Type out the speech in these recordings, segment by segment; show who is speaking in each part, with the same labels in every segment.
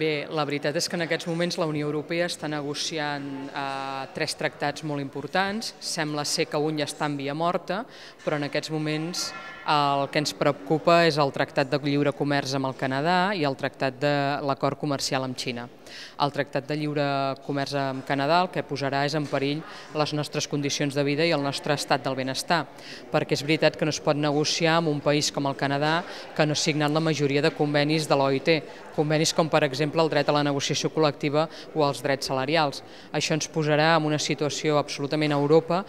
Speaker 1: Bé, la veritat és que en aquests moments la Unió Europea està negociant eh, tres tractats molt importants. Sembla ser que un ja està en via morta, però en aquests moments eh, el que ens preocupa és el Tractat de Lliure Comerç amb el Canadà i el Tractat de l'Acord Comercial amb Xina. El Tractat de Lliure Comerç amb Canadà el que posarà és en perill les nostres condicions de vida i el nostre estat del benestar, perquè és veritat que no es pot negociar amb un país com el Canadà que no ha signat la majoria de convenis de l'OIT, convenis com per exemple exemple, el dret a la negociació col·lectiva o als drets salarials. Això ens posarà en una situació absolutament a Europa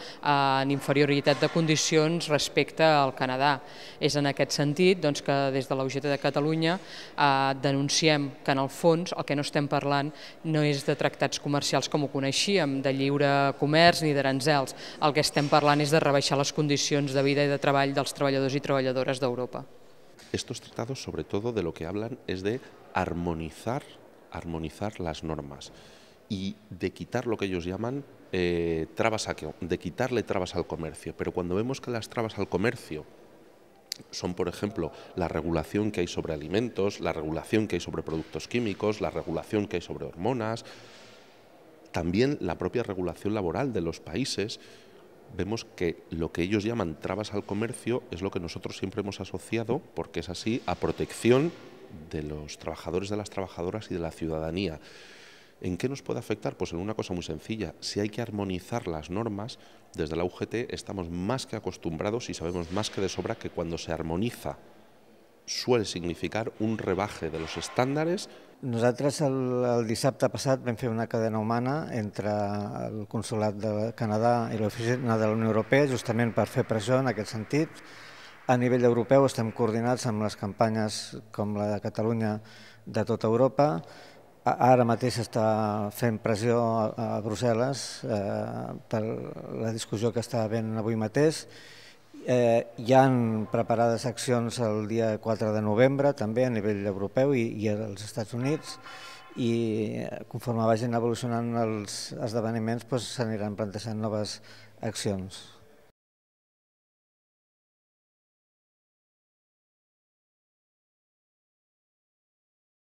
Speaker 1: en inferioritat de condicions respecte al Canadà. És en aquest sentit doncs, que des de la UGT de Catalunya eh, denunciem que en el fons el que no estem parlant no és de tractats comercials com ho coneixíem, de lliure comerç ni d'aranzels. El que estem parlant és de rebaixar les condicions de vida i de treball dels treballadors i treballadores d'Europa.
Speaker 2: Estos tratados sobre todo de lo que hablan es de armonizar, armonizar las normas y de quitar lo que ellos llaman eh, trabas a, de quitarle trabas al comercio. Pero cuando vemos que las trabas al comercio son, por ejemplo, la regulación que hay sobre alimentos, la regulación que hay sobre productos químicos, la regulación que hay sobre hormonas, también la propia regulación laboral de los países, vemos que lo que ellos llaman trabas al comercio es lo que nosotros siempre hemos asociado, porque es así, a protección de los trabajadores, de las trabajadoras y de la ciudadanía. ¿En qué nos puede afectar? Pues en una cosa muy sencilla. Si hay que armonizar las normas, desde la UGT estamos más que acostumbrados y sabemos más que de sobra que cuando se armoniza suele significar un rebaje de los estándares.
Speaker 3: Nosaltres el, el dissabte passat vam fer una cadena humana entre el Consolat de Canadà i l'Oficina de la Unió Europea justament per fer pressió en aquest sentit. A nivell europeu estem coordinats amb les campanyes com la de Catalunya de tota Europa. Ara mateix està fent pressió a, a Brussel·les eh, per la discussió que està havent avui mateix Eh, hi han preparades accions el dia 4 de novembre, també a nivell europeu i, i als Estats Units, i eh, conforme vagin evolucionant els esdeveniments doncs, s'aniran doncs, plantejant noves accions.